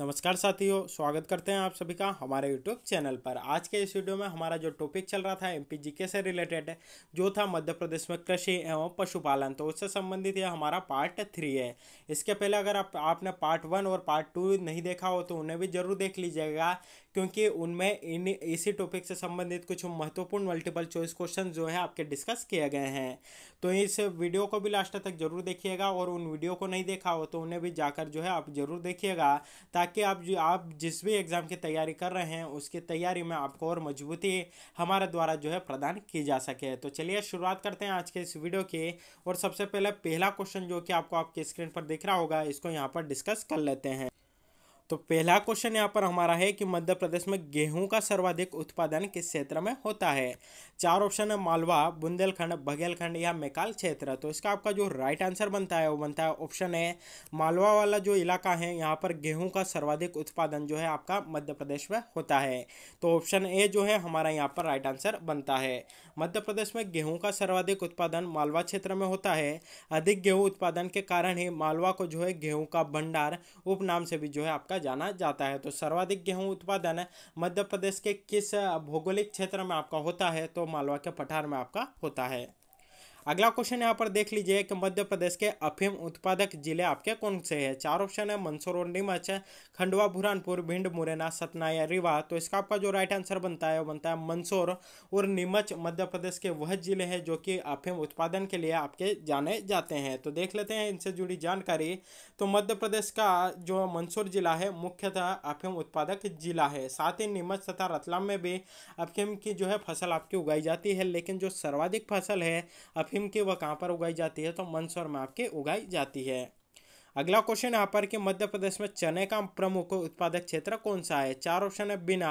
नमस्कार साथियों स्वागत करते हैं आप सभी का हमारे यूट्यूब चैनल पर आज के इस वीडियो में हमारा जो टॉपिक चल रहा था जी के से रिलेटेड है जो था मध्य प्रदेश में कृषि एवं पशुपालन तो उससे संबंधित यह हमारा पार्ट थ्री है इसके पहले अगर आप आपने पार्ट वन और पार्ट टू नहीं देखा हो तो उन्हें भी जरूर देख लीजिएगा क्योंकि उनमें इन इसी टॉपिक से संबंधित कुछ महत्वपूर्ण मल्टीपल चॉइस क्वेश्चन जो है आपके डिस्कस किए गए हैं तो इस वीडियो को भी लास्ट तक जरूर देखिएगा और उन वीडियो को नहीं देखा हो तो उन्हें भी जाकर जो है आप जरूर देखिएगा ताकि आप जो आप जिस भी एग्ज़ाम की तैयारी कर रहे हैं उसकी तैयारी में आपको और मजबूती हमारे द्वारा जो है प्रदान की जा सके तो चलिए शुरुआत करते हैं आज के इस वीडियो की और सबसे पहले पहला क्वेश्चन जो कि आपको आपके स्क्रीन पर दिख रहा होगा इसको यहाँ पर डिस्कस कर लेते हैं तो पहला क्वेश्चन यहाँ पर हमारा है कि मध्य प्रदेश में गेहूं का सर्वाधिक उत्पादन किस क्षेत्र में होता है चार ऑप्शन है मालवा बुंदेलखंड बघेलखंड या मेकाल क्षेत्र तो इसका आपका जो राइट आंसर बनता है वो बनता है ऑप्शन है मालवा वाला जो इलाका है यहाँ पर गेहूं का सर्वाधिक उत्पादन जो है आपका मध्य प्रदेश में होता है तो ऑप्शन ए जो है हमारा यहाँ पर राइट आंसर बनता है मध्य प्रदेश में गेहूँ का सर्वाधिक उत्पादन मालवा क्षेत्र में होता है अधिक गेहूँ उत्पादन के कारण ही मालवा को जो है गेहूँ का भंडार उपनाम से भी जो है आपका जाना जाता है तो सर्वाधिक गेहूं उत्पादन मध्य प्रदेश के किस भौगोलिक क्षेत्र में आपका होता है तो मालवा के पठार में आपका होता है अगला क्वेश्चन यहाँ पर देख लीजिए कि मध्य प्रदेश के अफीम उत्पादक जिले आपके कौन से हैं चार ऑप्शन है मंसूर और नीमच खंडवा बुरहानपुर भिंड मुरैना सतना या रीवा तो इसका आपका जो राइट आंसर बनता है वो बनता है मंसूर और नीमच मध्य प्रदेश के वह जिले हैं जो कि अफीम उत्पादन के लिए आपके जाने जाते हैं तो देख लेते हैं इनसे जुड़ी जानकारी तो मध्य प्रदेश का जो मंदसूर जिला है मुख्यतः अफीम उत्पादक जिला है साथ ही नीमच तथा रतलाम में भी अफीम की जो है फसल आपकी उगाई जाती है लेकिन जो सर्वाधिक फसल है अफीम अफीम के वह कहाँ पर उगाई जाती है तो मंदसौर में आपके उगाई जाती है अगला क्वेश्चन यहाँ पर कि मध्य प्रदेश में चने का प्रमुख उत्पादक क्षेत्र कौन सा है चार ऑप्शन है बिना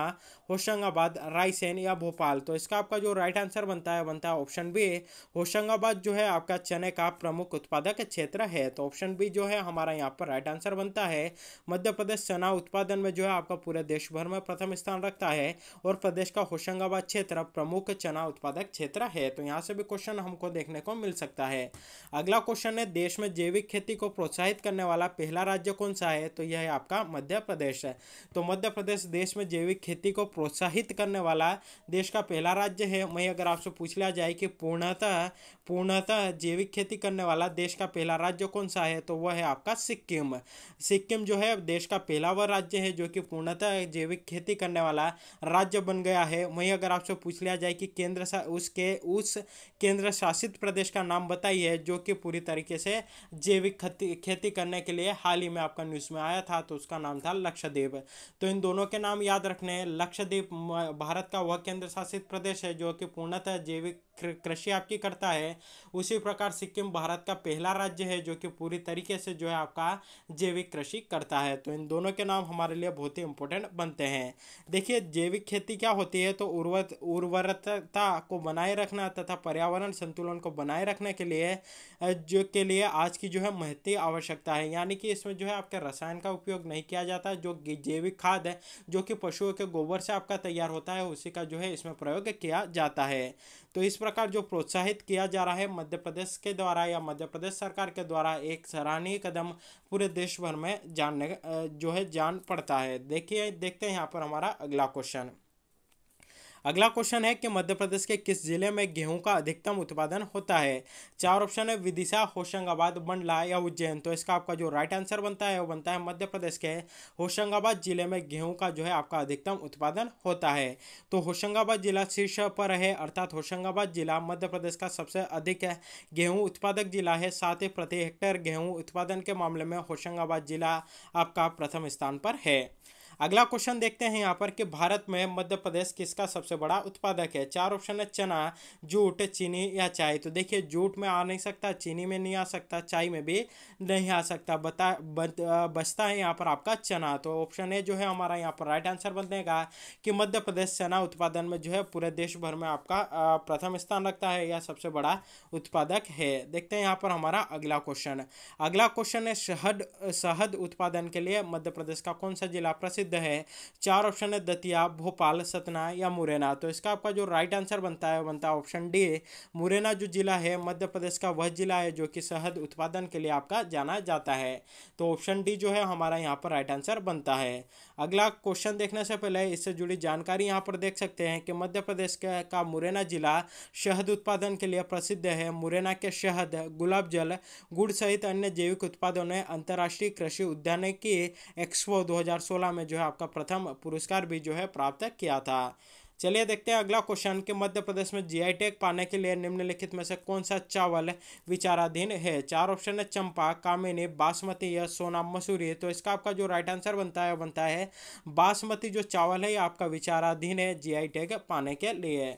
होशंगाबाद रायसेन या भोपाल तो इसका आपका जो राइट आंसर बनता है बनता है ऑप्शन बी होशंगाबाद जो है आपका चने का प्रमुख उत्पादक क्षेत्र है तो ऑप्शन बी जो है हमारा यहाँ पर राइट आंसर बनता है मध्य प्रदेश चना उत्पादन में जो है आपका पूरे देश भर में प्रथम स्थान रखता है और प्रदेश का होशंगाबाद क्षेत्र प्रमुख चना उत्पादक क्षेत्र है तो यहाँ से भी क्वेश्चन हमको देखने को मिल सकता है अगला क्वेश्चन है देश में जैविक खेती को प्रोत्साहित करने वाला पहला राज्य कौन सा है तो यह है आपका मध्य प्रदेश है तो मध्य प्रदेश देश में जैविक खेती को प्रोत्साहित करने वाला देश का पहला राज्य है वहीं अगर आपसे पूछ लिया जाए कि पूर्णतः पूर्णतः जैविक खेती करने वाला देश का पहला राज्य कौन सा है तो वह है आपका सिक्किम सिक्किम जो है देश का पहला वह राज्य है जो कि पूर्णतः जैविक खेती करने वाला राज्य बन गया है वहीं अगर आपसे पूछ लिया जाए कि केंद्र उसके उस केंद्र शासित प्रदेश का नाम बताइए जो कि पूरी तरीके से जैविक खेती खेती करने के लिए हाल ही में आपका न्यूज़ में आया था तो उसका नाम था लक्षद्वीप तो इन दोनों के नाम याद रखने हैं लक्षद्वीप भारत का वह केंद्र शासित प्रदेश है जो कि पूर्णतः जैविक कृषि आपकी करता है उसी प्रकार सिक्किम भारत का पहला राज्य है जो कि पूरी तरीके से जो है आपका जैविक कृषि करता है तो इन दोनों के नाम हमारे लिए बहुत ही इंपॉर्टेंट बनते हैं देखिए जैविक खेती क्या होती है तो उर्वर उर्वरता को बनाए रखना तथा पर्यावरण संतुलन को बनाए रखने के लिए जो के लिए आज की जो है महती आवश्यकता है यानी कि इसमें जो है आपके रसायन का उपयोग नहीं किया जाता जो जैविक खाद है जो कि पशुओं के गोबर से आपका तैयार होता है उसी का जो है इसमें प्रयोग किया जाता है तो इस प्रकार जो प्रोत्साहित किया जा रहा है मध्य प्रदेश के द्वारा या मध्य प्रदेश सरकार के द्वारा एक सराहनीय कदम पूरे देश भर में जानने जो है जान पड़ता है देखिए देखते हैं यहाँ पर हमारा अगला क्वेश्चन अगला क्वेश्चन है कि मध्य प्रदेश के किस जिले में गेहूं का अधिकतम उत्पादन होता है चार ऑप्शन है विदिशा होशंगाबाद मंडला या उज्जैन तो इसका आपका जो राइट आंसर बनता है वो बनता है मध्य प्रदेश के होशंगाबाद जिले में गेहूँ का जो है आपका अधिकतम उत्पादन होता है तो होशंगाबाद जिला शीर्ष पर है अर्थात होशंगाबाद जिला मध्य प्रदेश का सबसे अधिक गेहूँ उत्पादक जिला है साथ ही प्रति हेक्टेयर गेहूँ उत्पादन के मामले में होशंगाबाद जिला आपका प्रथम स्थान पर है अगला क्वेश्चन देखते हैं यहाँ पर कि भारत में मध्य प्रदेश किसका सबसे बड़ा उत्पादक है चार ऑप्शन है चना जूट चीनी या चाय तो देखिए जूट में आ नहीं सकता चीनी में नहीं आ सकता चाय में भी नहीं आ सकता बता बचता है यहाँ पर आपका चना तो ऑप्शन ए जो है हमारा यहाँ पर राइट आंसर देगा कि मध्य प्रदेश चना उत्पादन में जो है पूरे देश भर में आपका प्रथम स्थान रखता है या सबसे बड़ा उत्पादक है देखते हैं यहाँ पर हमारा अगला क्वेश्चन अगला क्वेश्चन है शहद शहद उत्पादन के लिए मध्य प्रदेश का कौन सा जिला प्रसिद्ध प्रसिद्ध है चार ऑप्शन है दतिया भोपाल सतना या मुरैना तो इसका आपका जो राइट आंसर बनता है बनता है ऑप्शन डी मुरैना जो जिला है मध्य प्रदेश का वह जिला है जो कि शहद उत्पादन के लिए आपका जाना जाता है तो ऑप्शन डी जो है हमारा यहाँ पर राइट आंसर बनता है अगला क्वेश्चन देखने से पहले इससे जुड़ी जानकारी यहाँ पर देख सकते हैं कि मध्य प्रदेश का मुरैना जिला शहद उत्पादन के लिए प्रसिद्ध है मुरैना के शहद गुलाब जल गुड़ सहित अन्य जैविक उत्पादों ने अंतर्राष्ट्रीय कृषि उद्यान की एक्सपो 2016 में जो है आपका प्रथम पुरस्कार भी जो है प्राप्त किया था चलिए देखते हैं अगला क्वेश्चन कि मध्य प्रदेश में जीआई टैग पाने के लिए निम्नलिखित में से कौन सा चावल विचाराधीन है चार ऑप्शन है चंपा कामिनी बासमती या सोना मसूरी तो इसका आपका जो राइट आंसर बनता है बनता है बासमती जो चावल है ये आपका विचाराधीन है जीआई टैग पाने के लिए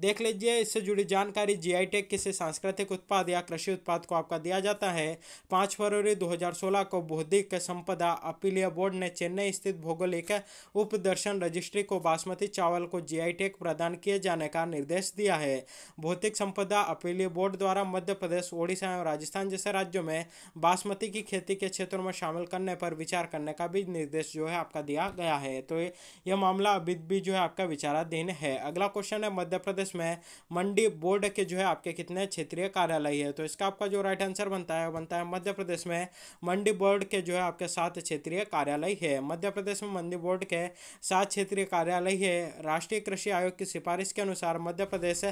देख लीजिए इससे जुड़ी जानकारी जीआई टेक e किसी सांस्कृतिक उत्पाद या कृषि उत्पाद को आपका दिया जाता है पाँच फरवरी 2016 को बौद्धिक संपदा अपीलिया बोर्ड ने चेन्नई स्थित भौगोलिक उपदर्शन रजिस्ट्री को बासमती चावल को आई टेक e प्रदान किए जाने का निर्देश दिया है भौतिक संपदा अपीलिया बोर्ड द्वारा मध्य प्रदेश ओडिशा एवं राजस्थान जैसे राज्यों में बासमती की खेती के क्षेत्रों में शामिल करने पर विचार करने का भी निर्देश जो है आपका दिया गया है तो यह मामला अभी भी जो है आपका विचाराधीन है अगला क्वेश्चन है मध्य प्रदेश प्रदेश में मंडी बोर्ड के जो है आपके कितने क्षेत्रीय कार्यालय है तो इसका आपका जो राइट आंसर बनता है बनता है मध्य प्रदेश में मंडी बोर्ड के जो है आपके सात क्षेत्रीय कार्यालय है मध्य प्रदेश में मंडी बोर्ड के सात क्षेत्रीय कार्यालय है राष्ट्रीय कृषि आयोग की सिफारिश के अनुसार मध्य प्रदेश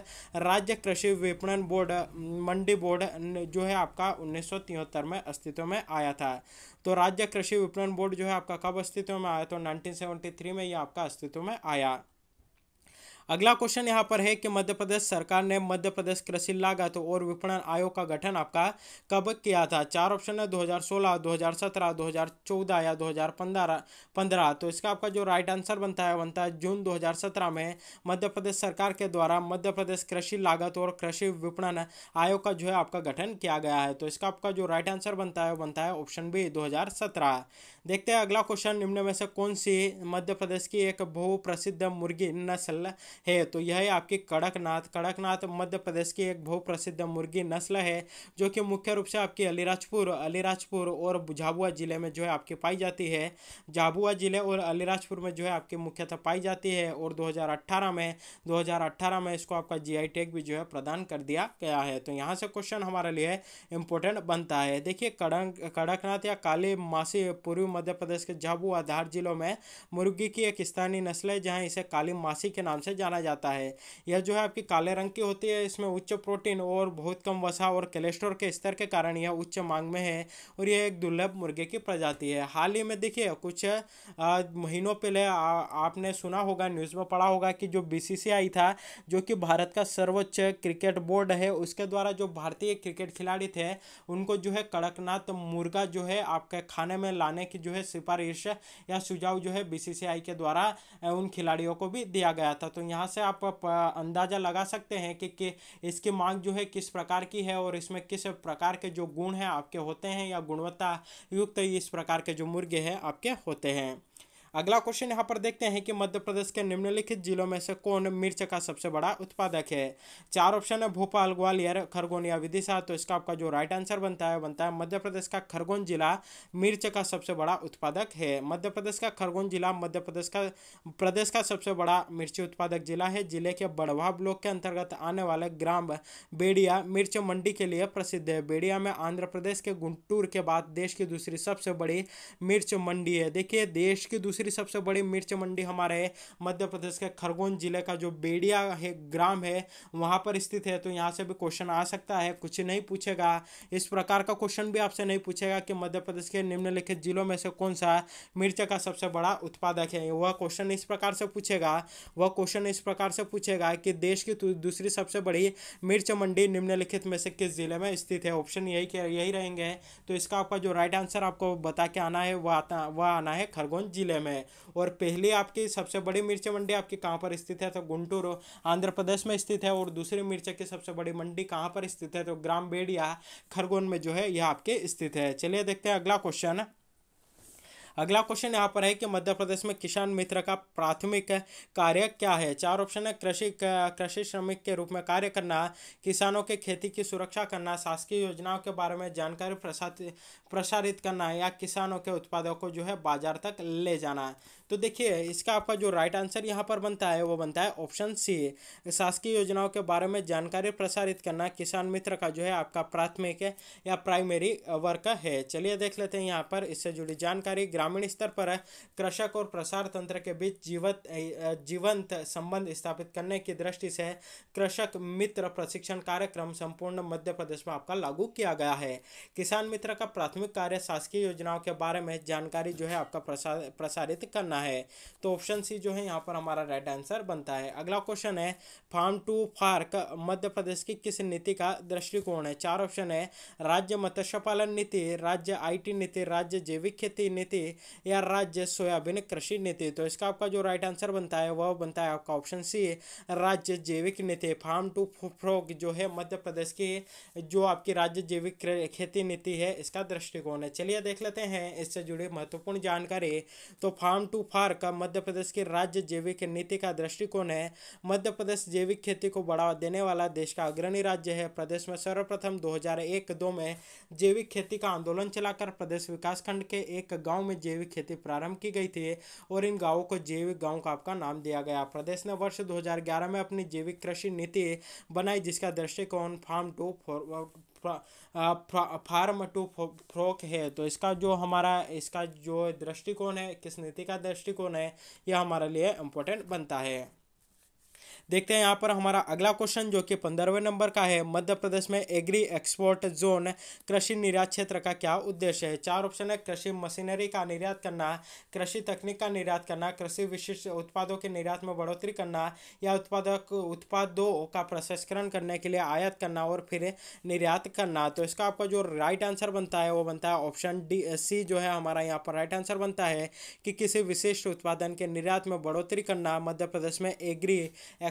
राज्य कृषि विपणन बोर्ड मंडी बोर्ड जो है आपका उन्नीस में अस्तित्व में आया था तो राज्य कृषि विपणन बोर्ड जो है आपका कब अस्तित्व में आया तो 1973 में यह आपका अस्तित्व में आया अगला क्वेश्चन यहाँ पर है कि मध्य प्रदेश सरकार ने मध्य प्रदेश कृषि लागत और विपणन आयोग का गठन आपका कब किया था चार ऑप्शन है 2016, 2017, 2014 या 2015 पंद्रह तो इसका आपका जो राइट आंसर बनता है बनता है जून 2017 में मध्य प्रदेश सरकार के द्वारा मध्य प्रदेश कृषि लागत और कृषि विपणन आयोग का जो है आपका गठन किया गया है तो इसका आपका जो राइट आंसर बनता है बनता है ऑप्शन बी दो देखते हैं अगला क्वेश्चन निम्न में से कौन सी मध्य प्रदेश की एक बहु प्रसिद्ध मुर्गी नस्ल है तो यह है आपकी कड़कनाथ कड़कनाथ मध्य प्रदेश की एक बहु प्रसिद्ध मुर्गी नस्ल है जो कि मुख्य रूप से आपकी अलीराजपुर अलीराजपुर और झाबुआ जिले में जो है आपकी पाई जाती है झाबुआ जिले और अलीराजपुर में जो है आपकी मुख्यतः पाई जाती है और दो में दो में इसको आपका जी टैग भी जो है प्रदान कर दिया गया है तो यहाँ से क्वेश्चन हमारे लिए इम्पोर्टेंट बनता है देखिए कड़क कड़कनाथ या काले मासी पूर्वी मध्य प्रदेश के झाबुआ धार जिलों में मुर्गी की एक स्थानीय नस्ल है जहाँ इसे काली मासी के नाम से जाना जाता है यह जो है आपकी काले रंग की होती है इसमें उच्च प्रोटीन और बहुत कम वसा और कोलेस्ट्रोल के स्तर के कारण यह उच्च मांग में है और यह एक दुर्लभ मुर्गे की प्रजाति है हाल ही में देखिए कुछ महीनों पहले आपने सुना होगा न्यूज़ में पढ़ा होगा कि जो बीसीसीआई था जो कि भारत का सर्वोच्च क्रिकेट बोर्ड है उसके द्वारा जो भारतीय क्रिकेट खिलाड़ी थे उनको जो है कड़कनाथ मुर्गा जो है आपके खाने में लाने की जो है सिफारिश या सुझाव जो है बीसीसीआई के द्वारा उन खिलाड़ियों को भी दिया गया था तो यहाँ से आप अंदाज़ा लगा सकते हैं कि, कि इसकी मांग जो है किस प्रकार की है और इसमें किस प्रकार के जो गुण हैं आपके होते हैं या गुणवत्ता युक्त इस प्रकार के जो मुर्गे हैं आपके होते हैं अगला क्वेश्चन यहाँ पर देखते हैं कि मध्य प्रदेश के निम्नलिखित जिलों में से कौन मिर्च का सबसे बड़ा उत्पादक है चार ऑप्शन है भोपाल ग्वालियर खरगोन या विदिशा तो इसका आपका जो राइट आंसर बनता है बनता है मध्य प्रदेश का खरगोन जिला मिर्च का सबसे बड़ा उत्पादक है मध्य प्रदेश का खरगोन जिला मध्य प्रदेश का प्रदेश का सबसे बड़ा मिर्ची उत्पादक जिला है जिले के बड़वा ब्लॉक के अंतर्गत आने वाले ग्राम बेड़िया मिर्च मंडी के लिए प्रसिद्ध है बेड़िया में आंध्र प्रदेश के गुंटूर के बाद देश की दूसरी सबसे बड़ी मिर्च मंडी है देखिए देश की दूसरी दूसरी सबसे बड़ी मिर्च मंडी हमारे मध्य प्रदेश के खरगोन जिले का जो बेड़िया है ग्राम है वहाँ पर स्थित है तो यहाँ से भी क्वेश्चन आ सकता है कुछ नहीं पूछेगा इस प्रकार का क्वेश्चन भी आपसे नहीं पूछेगा कि मध्य प्रदेश के निम्नलिखित जिलों में से कौन सा मिर्च का सबसे बड़ा उत्पादक है वह क्वेश्चन इस प्रकार से पूछेगा वह क्वेश्चन इस प्रकार से पूछेगा कि देश की दूसरी सबसे बड़ी मिर्च मंडी निम्नलिखित में से किस जिले में स्थित है ऑप्शन यही यही रहेंगे तो इसका आपका जो राइट आंसर आपको बता के आना है वह आता वह आना है खरगोन जिले में है और पहले आपके सबसे बड़े मिर्च मंडी आपके कहाँ पर स्थित है तो गुंटूर आंध्र प्रदेश में स्थित है और दूसरे मिर्च की सबसे बड़ी मंडी कहाँ पर स्थित है तो ग्राम बेड़िया खरगोन में जो है यह आपके स्थित है चलिए देखते हैं अगला क्वेश्चन अगला क्वेश्चन यहाँ पर है कि मध्य प्रदेश में किसान मित्र का प्राथमिक कार्य क्या है चार ऑप्शन है कृषि कृषि श्रमिक के रूप में कार्य करना किसानों के खेती की सुरक्षा करना शासकीय योजनाओं के बारे में जानकारी प्रसारित करना या किसानों के उत्पादों को जो है बाजार तक ले जाना तो देखिए इसका आपका जो राइट आंसर यहाँ पर बनता है वो बनता है ऑप्शन सी शासकीय योजनाओं के बारे में जानकारी प्रसारित करना किसान मित्र का जो है आपका प्राथमिक या प्राइमरी वर्क है चलिए देख लेते हैं यहाँ पर इससे जुड़ी जानकारी ग्रामीण स्तर पर कृषक और प्रसार तंत्र के बीच जीवत जीवंत संबंध स्थापित करने की दृष्टि से कृषक मित्र प्रशिक्षण कार्यक्रम संपूर्ण मध्य प्रदेश में आपका लागू किया गया है किसान मित्र का प्राथमिक कार्य शासकीय योजनाओं के बारे में जानकारी जो है आपका प्रसारित करना करना है तो ऑप्शन सी जो है यहाँ पर हमारा राइट आंसर बनता है अगला क्वेश्चन है फार्म टू फार्क मध्य प्रदेश की किस नीति का दृष्टिकोण है चार ऑप्शन है राज्य मत्स्य पालन नीति राज्य आईटी नीति राज्य जैविक खेती नीति या राज्य सोयाबीन कृषि नीति तो इसका आपका जो राइट आंसर बनता है वह बनता है आपका ऑप्शन सी राज्य जैविक नीति फार्म टू फ्रॉग जो है मध्य प्रदेश की जो आपकी राज्य जैविक खेती नीति है इसका दृष्टिकोण है चलिए देख लेते हैं इससे जुड़ी महत्वपूर्ण जानकारी तो फार्म टू फार का मध्य प्रदेश की राज्य जैविक नीति का दृष्टिकोण है मध्य प्रदेश जैविक खेती को बढ़ावा देने वाला देश का अग्रणी राज्य है प्रदेश में सर्वप्रथम 2001-2 में जैविक खेती का आंदोलन चलाकर प्रदेश विकास खंड के एक गाँव में जैविक खेती प्रारंभ की गई थी और इन गाँवों को जैविक गाँव का आपका नाम दिया गया प्रदेश ने वर्ष दो में अपनी जैविक कृषि नीति बनाई जिसका दृष्टिकोण farm to farm to fork है तो इसका जो हमारा इसका जो दृष्टिकोण है किस नीति का दृष्टिकोण है यह हमारे लिए इम्पोर्टेंट बनता है देखते हैं यहाँ पर हमारा अगला क्वेश्चन जो कि पंद्रहवें नंबर का है मध्य प्रदेश में एग्री एक्सपोर्ट जोन कृषि निर्यात क्षेत्र का क्या उद्देश्य है चार ऑप्शन है कृषि मशीनरी का निर्यात करना कृषि तकनीक का निर्यात करना कृषि विशिष्ट उत्पादों के निर्यात में बढ़ोतरी करना या उत्पादक उत्पादों का प्रसंस्करण करने के लिए आयात करना और फिर निर्यात करना तो इसका आपका जो राइट आंसर बनता है वो बनता है ऑप्शन डी सी जो है हमारा यहाँ पर राइट आंसर बनता है कि किसी विशिष्ट उत्पादन के निर्यात में बढ़ोतरी करना मध्य प्रदेश में एग्री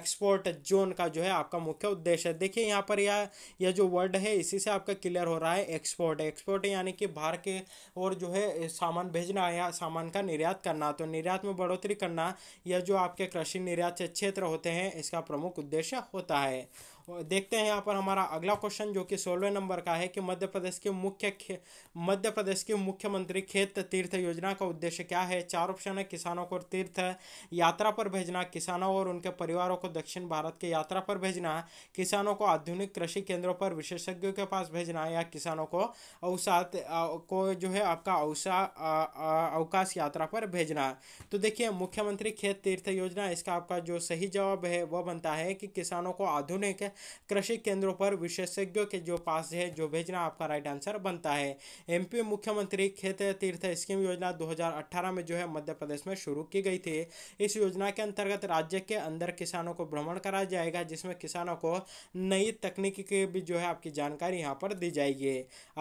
एक्सपोर्ट जोन का जो है आपका मुख्य उद्देश्य है देखिए यहाँ पर यह यह जो वर्ड है इसी से आपका क्लियर हो रहा है एक्सपोर्ट एक्सपोर्ट यानी कि बाहर के और जो है सामान भेजना या सामान का निर्यात करना तो निर्यात में बढ़ोतरी करना यह जो आपके कृषि निर्यात क्षेत्र होते हैं इसका प्रमुख उद्देश्य होता है देखते हैं यहाँ पर हमारा अगला क्वेश्चन जो कि सोलह नंबर का है कि मध्य प्रदेश के मुख्य मध्य प्रदेश के मुख्यमंत्री खेत तीर्थ योजना का उद्देश्य क्या है चार ऑप्शन है किसानों को तीर्थ यात्रा पर भेजना किसानों और उनके परिवारों को दक्षिण भारत के यात्रा पर भेजना किसानों को आधुनिक कृषि केंद्रों पर विशेषज्ञों के पास भेजना या किसानों को औसात को जो है आपका अवसा अवकाश यात्रा पर भेजना तो देखिए मुख्यमंत्री खेत तीर्थ योजना इसका आपका जो सही जवाब है वह बनता है कि किसानों को आधुनिक कृषि केंद्रों पर विशेषज्ञों के जो पास है जो भेजना आपका राइट आंसर बनता है एमपी मुख्यमंत्री खेत तीर्थ स्कीम योजना 2018 में जो है मध्य प्रदेश में शुरू की गई थी इस योजना के अंतर्गत राज्य के अंदर किसानों को भ्रमण कराया जाएगा जिसमें किसानों को नई तकनीक की भी जो है आपकी जानकारी यहाँ पर दी जाएगी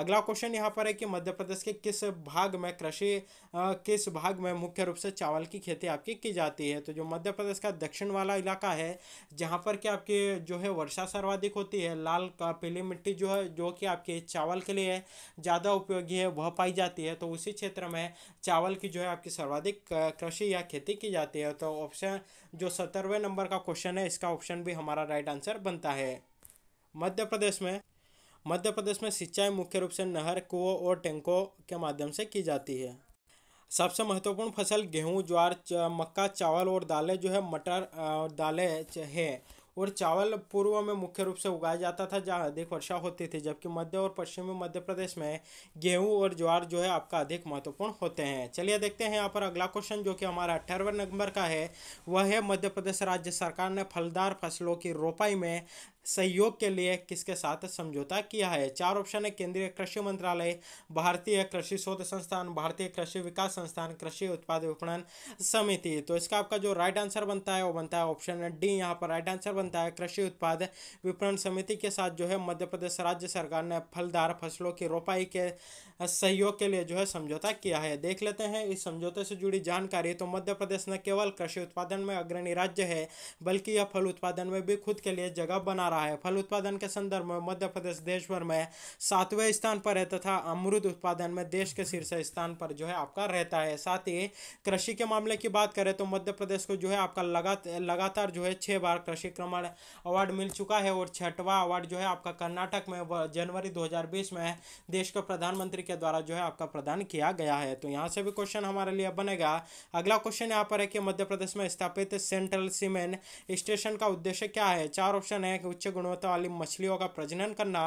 अगला क्वेश्चन यहाँ पर है कि मध्य प्रदेश के किस भाग में कृषि किस भाग में मुख्य रूप से चावल की खेती आपकी की जाती है तो जो मध्य प्रदेश का दक्षिण वाला इलाका है जहाँ पर कि आपके जो है वर्षा वर्षा अच्छा सर्वाधिक होती है लाल पीली मिट्टी जो है जो कि आपके चावल के लिए ज़्यादा उपयोगी है वह पाई जाती है तो उसी क्षेत्र में चावल की जो है आपकी सर्वाधिक कृषि या खेती की जाती है तो ऑप्शन जो सत्तरवें नंबर का क्वेश्चन है इसका ऑप्शन भी हमारा राइट आंसर बनता है मध्य प्रदेश में मध्य प्रदेश में सिंचाई मुख्य रूप से नहर कुओं और टैंकों के माध्यम से की जाती है सबसे महत्वपूर्ण फसल गेहूं ज्वार मक्का चावल और दालें जो है मटर दालें है और चावल पूर्व में मुख्य रूप से उगाया जाता था जहाँ अधिक वर्षा होती थी जबकि मध्य और पश्चिमी मध्य प्रदेश में गेहूँ और ज्वार जो है आपका अधिक महत्वपूर्ण होते हैं चलिए देखते हैं यहाँ पर अगला क्वेश्चन जो कि हमारा अठारहवें नंबर का है वह है मध्य प्रदेश राज्य सरकार ने फलदार फसलों की रोपाई में सहयोग के लिए किसके साथ समझौता किया है चार ऑप्शन है केंद्रीय कृषि मंत्रालय भारतीय कृषि शोध संस्थान भारतीय कृषि विकास संस्थान कृषि उत्पाद विपणन समिति तो इसका आपका जो राइट आंसर बनता है वो बनता है ऑप्शन डी यहाँ पर राइट आंसर बनता है कृषि उत्पाद विपणन समिति के साथ जो है मध्य प्रदेश राज्य सरकार ने फलदार फसलों की रोपाई के सहयोग के लिए जो है समझौता किया है देख लेते हैं इस समझौते से जुड़ी जानकारी तो मध्य प्रदेश न केवल कृषि उत्पादन में अग्रणी राज्य है बल्कि यह फल उत्पादन में भी खुद के लिए जगह बना रहा है फल उत्पादन के संदर्भ में मध्य प्रदेश देश भर में सातवें स्थान पर है तथा अमरुद उत्पादन में देश के शीर्ष स्थान पर जो है आपका रहता है साथ ही कृषि के मामले की बात करें तो मध्य प्रदेश को जो है आपका लगातार लगातार जो है छः बार कृषि क्रमण अवार्ड मिल चुका है और छठवा अवार्ड जो है आपका कर्नाटक में जनवरी दो में देश के प्रधानमंत्री के द्वारा जो है आपका प्रदान किया गया है तो यहाँ से भी क्वेश्चन हमारे लिए बनेगा अगला क्वेश्चन यहाँ पर है कि मध्य प्रदेश में स्थापित सेंट्रल सीमेंट स्टेशन का उद्देश्य क्या है चार ऑप्शन है उच्च गुणवत्ता वाली मछलियों का प्रजनन करना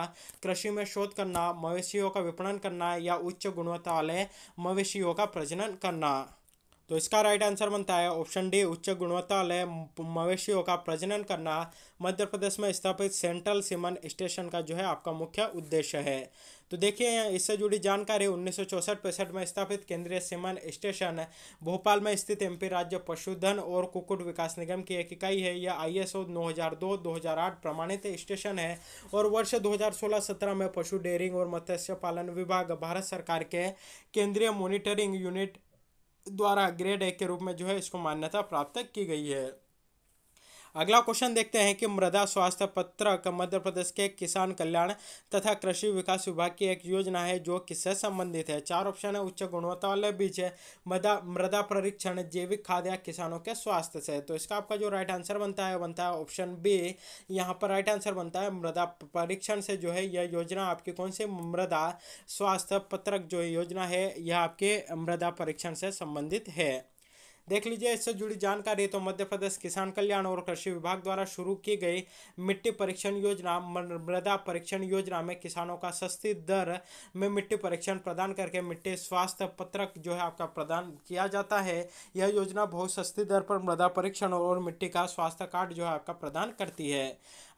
कृषि में शोध करना मवेशियों का विपणन करना या उच्च गुणवत्ता वाले मवेशियों का प्रजनन करना तो इसका राइट आंसर बनता है ऑप्शन डी उच्च गुणवत्ता वाले मवेशियों का प्रजनन करना मध्य प्रदेश में स्थापित सेंट्रल सीमन स्टेशन का जो है आपका मुख्य उद्देश्य है तो देखिए इससे जुड़ी जानकारी उन्नीस सौ में स्थापित केंद्रीय सीमन स्टेशन भोपाल में स्थित एमपी राज्य पशुधन और कुकुट विकास निगम की एक इकाई है यह आई एस ओ प्रमाणित स्टेशन है और वर्ष दो हजार में पशु डेयरिंग और मत्स्य पालन विभाग भारत सरकार के केंद्रीय मॉनिटरिंग यूनिट द्वारा ग्रेड ए के रूप में जो है इसको मान्यता प्राप्त की गई है अगला क्वेश्चन देखते हैं कि मृदा स्वास्थ्य पत्रक मध्य प्रदेश के किसान कल्याण तथा कृषि विकास विभाग की एक योजना है जो किससे संबंधित है चार ऑप्शन है उच्च गुणवत्ता वाले बीज है मृदा मृदा परीक्षण जैविक खाद या किसानों के स्वास्थ्य से तो इसका आपका जो राइट आंसर बनता है बनता है ऑप्शन बी यहाँ पर राइट आंसर बनता है मृदा परीक्षण से जो है यह योजना आपकी कौन सी मृदा स्वास्थ्य पत्रक जो योजना है यह आपके मृदा परीक्षण से संबंधित है देख लीजिए इससे जुड़ी जानकारी तो मध्य प्रदेश किसान कल्याण और कृषि विभाग द्वारा शुरू की गई मिट्टी परीक्षण योजना मृदा परीक्षण योजना में किसानों का सस्ती दर में मिट्टी परीक्षण प्रदान करके मिट्टी स्वास्थ्य पत्रक जो है आपका प्रदान किया जाता है यह योजना बहुत सस्ती दर पर मृदा परीक्षण और मिट्टी का स्वास्थ्य कार्ड जो है आपका प्रदान करती है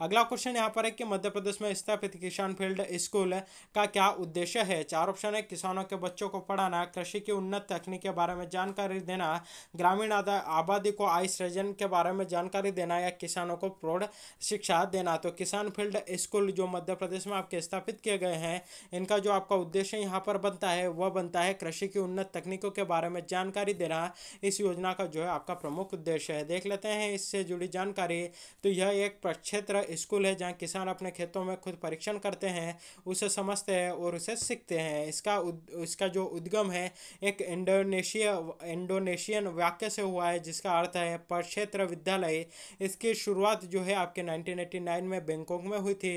अगला क्वेश्चन यहाँ पर है कि मध्य प्रदेश में स्थापित किसान फील्ड स्कूल का क्या उद्देश्य है चार ऑप्शन है किसानों के बच्चों को पढ़ाना कृषि की उन्नत तकनीक के बारे में जानकारी देना ग्रामीण आबादी को आय सृजन के बारे में जानकारी देना या किसानों को प्रौढ़ शिक्षा देना तो किसान फील्ड स्कूल जो मध्य प्रदेश में आपके स्थापित किए गए हैं इनका जो आपका उद्देश्य यहाँ पर बनता है वह बनता है कृषि की उन्नत तकनीकों के बारे में जानकारी देना इस योजना का जो है आपका प्रमुख उद्देश्य है देख लेते हैं इससे जुड़ी जानकारी तो यह एक प्रक्षेत्र स्कूल है जहाँ किसान अपने खेतों में खुद परीक्षण करते हैं उसे समझते हैं और उसे सीखते हैं इसका उद, इसका जो उद्गम है एक इंडोनेशिया इंडोनेशियन वाक्य से हुआ है जिसका अर्थ है प्रक्षेत्र विद्यालय इसकी शुरुआत जो है आपके 1989 में बैंकॉक में हुई थी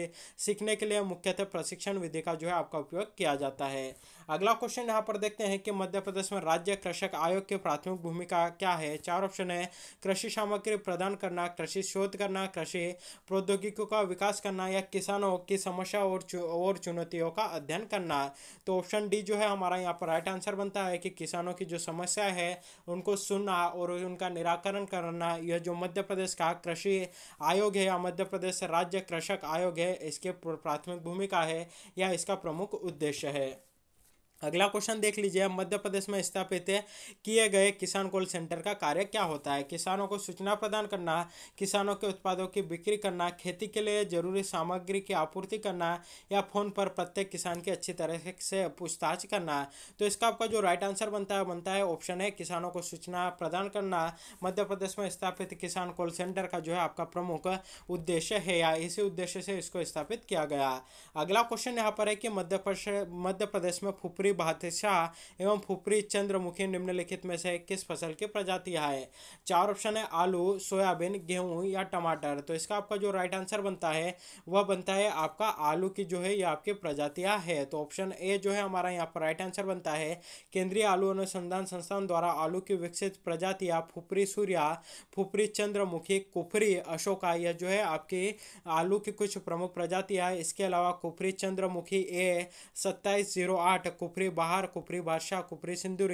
सीखने के लिए मुख्यतः प्रशिक्षण विधि का जो है आपका उपयोग किया जाता है अगला क्वेश्चन यहाँ पर देखते हैं कि मध्य प्रदेश में राज्य कृषक आयोग की प्राथमिक भूमिका क्या है चार ऑप्शन है कृषि सामग्री प्रदान करना कृषि शोध करना कृषि प्रौद्योगिकी का विकास करना या किसानों की समस्या और चु, और चुनौतियों का अध्ययन करना तो ऑप्शन डी जो है हमारा यहाँ पर राइट आंसर बनता है कि किसानों की जो समस्या है उनको सुनना और उनका निराकरण करना यह जो मध्य प्रदेश का कृषि आयोग है या मध्य प्रदेश राज्य कृषक आयोग है इसके प्राथमिक भूमिका है या इसका प्रमुख उद्देश्य है अगला क्वेश्चन देख लीजिए मध्य प्रदेश में स्थापित किए गए किसान कॉल सेंटर का कार्य क्या होता है किसानों को सूचना प्रदान करना किसानों के उत्पादों की बिक्री करना खेती के लिए जरूरी सामग्री की आपूर्ति करना या फोन पर प्रत्येक किसान की अच्छी तरह से पूछताछ करना तो इसका आपका जो राइट आंसर बनता है बनता है ऑप्शन है किसानों को सूचना प्रदान करना मध्य प्रदेश में स्थापित किसान कॉल सेंटर का जो है आपका प्रमुख उद्देश्य है या इसी उद्देश्य से इसको स्थापित किया गया अगला क्वेश्चन यहाँ पर है कि मध्य मध्य प्रदेश में फुपरी फुफरी शाह एवं फुफरी चंद्रमुखी निम्नलिखित में से किस फसल की प्रजाति है चार ऑप्शन है आलू सोयाबीन गेहूँ या टमाटर तो इसका आपका जो राइट आंसर बनता है वह बनता है आपका आलू की जो है ये आपकी प्रजातियाँ है तो ऑप्शन ए जो है हमारा यहाँ पर राइट आंसर बनता है केंद्रीय आलू अनुसंधान संस्थान द्वारा आलू की विकसित प्रजातियाँ फुफरी सूर्या फुफरी चंद्रमुखी कुफरी अशोका यह जो है आपके आलू की कुछ प्रमुख प्रजातियाँ इसके अलावा कुफरी चंद्रमुखी ए सत्ताईस जीरो आठ कुपरे बाहर कुपरे बादशाह कुपरे सिंदूर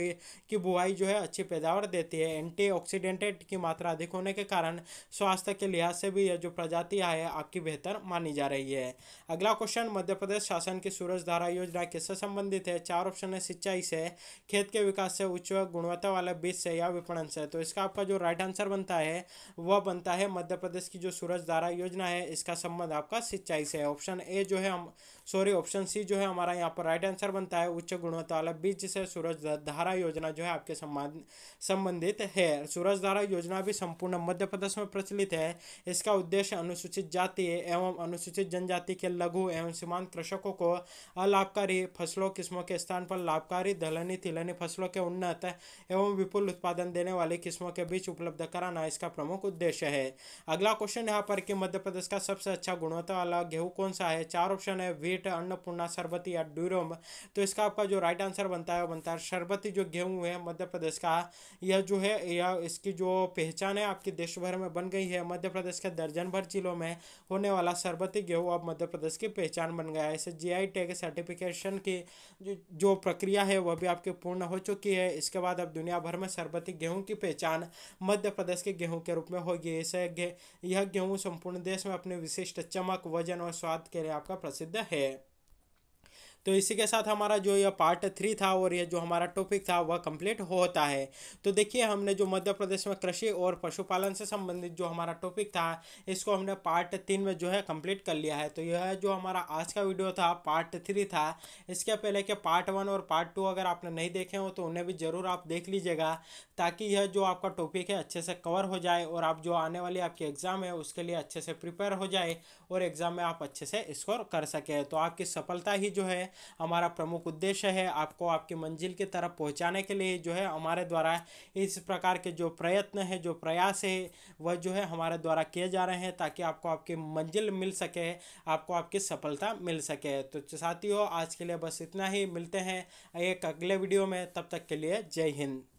की बुआई जो है अच्छी पैदावार देती है एंटीऑक्सीडेंटेड की मात्रा अधिक होने के कारण स्वास्थ्य के लिहाज से भी यह जो प्रजाति है आपकी बेहतर मानी जा रही है अगला क्वेश्चन मध्य प्रदेश शासन की सूरज धारा योजना किससे संबंधित है चार ऑप्शन है सिंचाई से खेत के विकास से उच्च गुणवत्ता वाले बीज से या विपणन से तो इसका आपका जो राइट आंसर बनता है वह बनता है मध्य प्रदेश की जो सूरज धारा योजना है इसका संबंध आपका सिंचाई से है ऑप्शन ए जो है हम सॉरी ऑप्शन सी जो है हमारा यहाँ पर राइट आंसर बनता है उच्च गुणवत्ता वाला बीज जिसे सूरज धारा योजना जो है आपके सम्मान संबंधित है सूरज धारा योजना भी संपूर्ण मध्य प्रदेश में प्रचलित है इसका उद्देश्य अनुसूचित जाति एवं अनुसूचित जनजाति के लघु एवं सीमांत कृषकों को अलाभकारी फसलों किस्मों के स्थान पर लाभकारी दलहनी तिलहनी फसलों के उन्नत एवं विपुल उत्पादन देने वाली किस्मों के बीच उपलब्ध कराना इसका प्रमुख उद्देश्य है अगला क्वेश्चन यहाँ पर कि मध्य प्रदेश का सबसे अच्छा गुणवत्ता वाला गेहूँ कौन सा है चार ऑप्शन है वीट अन्नपूर्णा सरबती या ड्यूरोम तो इसका आपका का जो राइट आंसर बनता है वो बनता है शरबती जो गेहूँ है मध्य प्रदेश का यह जो है यह इसकी जो पहचान है आपकी देश भर में बन गई है मध्य प्रदेश के दर्जन भर जिलों में होने वाला शरबती गेहूँ अब मध्य प्रदेश की पहचान बन गया है इसे जी आई टैग सर्टिफिकेशन की जो प्रक्रिया है वह भी आपकी पूर्ण हो चुकी है इसके बाद अब दुनिया भर में शरबती गेहूँ की पहचान मध्य प्रदेश के गेहूँ के रूप में होगी इसे यह गेहूँ संपूर्ण देश में अपने विशिष्ट चमक वजन और स्वाद के लिए आपका प्रसिद्ध है तो इसी के साथ हमारा जो यह पार्ट थ्री था और यह जो हमारा टॉपिक था वह कंप्लीट होता है तो देखिए हमने जो मध्य प्रदेश में कृषि और पशुपालन से संबंधित जो हमारा टॉपिक था इसको हमने पार्ट तीन में जो है कंप्लीट कर लिया है तो यह जो हमारा आज का वीडियो था पार्ट थ्री था इसके पहले के पार्ट वन और पार्ट टू अगर आपने नहीं देखे हो तो उन्हें भी ज़रूर आप देख लीजिएगा ताकि यह जो आपका टॉपिक है अच्छे से कवर हो जाए और आप जो आने वाली आपकी एग्ज़ाम है उसके लिए अच्छे से प्रिपेयर हो जाए और एग्ज़ाम में आप अच्छे से स्कोर कर सकें तो आपकी सफलता ही जो है हमारा प्रमुख उद्देश्य है आपको आपकी मंजिल की तरफ पहुँचाने के लिए जो है हमारे द्वारा इस प्रकार के जो प्रयत्न है जो प्रयास है वह जो है हमारे द्वारा किए जा रहे हैं ताकि आपको आपकी मंजिल मिल सके आपको आपकी सफलता मिल सके तो साथियों आज के लिए बस इतना ही मिलते हैं एक अगले वीडियो में तब तक के लिए जय हिंद